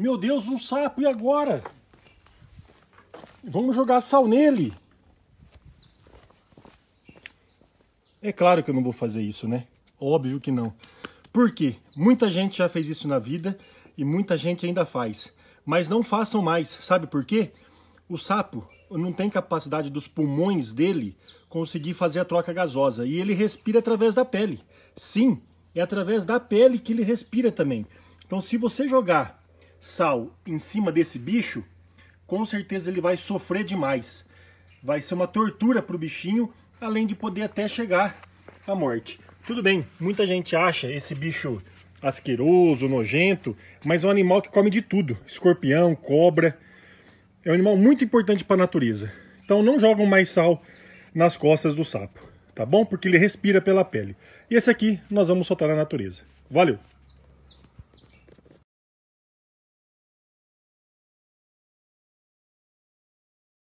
Meu Deus, um sapo, e agora? Vamos jogar sal nele. É claro que eu não vou fazer isso, né? Óbvio que não. Por quê? Muita gente já fez isso na vida e muita gente ainda faz. Mas não façam mais. Sabe por quê? O sapo não tem capacidade dos pulmões dele conseguir fazer a troca gasosa e ele respira através da pele. Sim, é através da pele que ele respira também. Então, se você jogar sal em cima desse bicho, com certeza ele vai sofrer demais. Vai ser uma tortura para o bichinho, além de poder até chegar à morte. Tudo bem, muita gente acha esse bicho asqueroso, nojento, mas é um animal que come de tudo. Escorpião, cobra. É um animal muito importante para a natureza. Então não jogam mais sal nas costas do sapo, tá bom? Porque ele respira pela pele. E esse aqui nós vamos soltar na natureza. Valeu!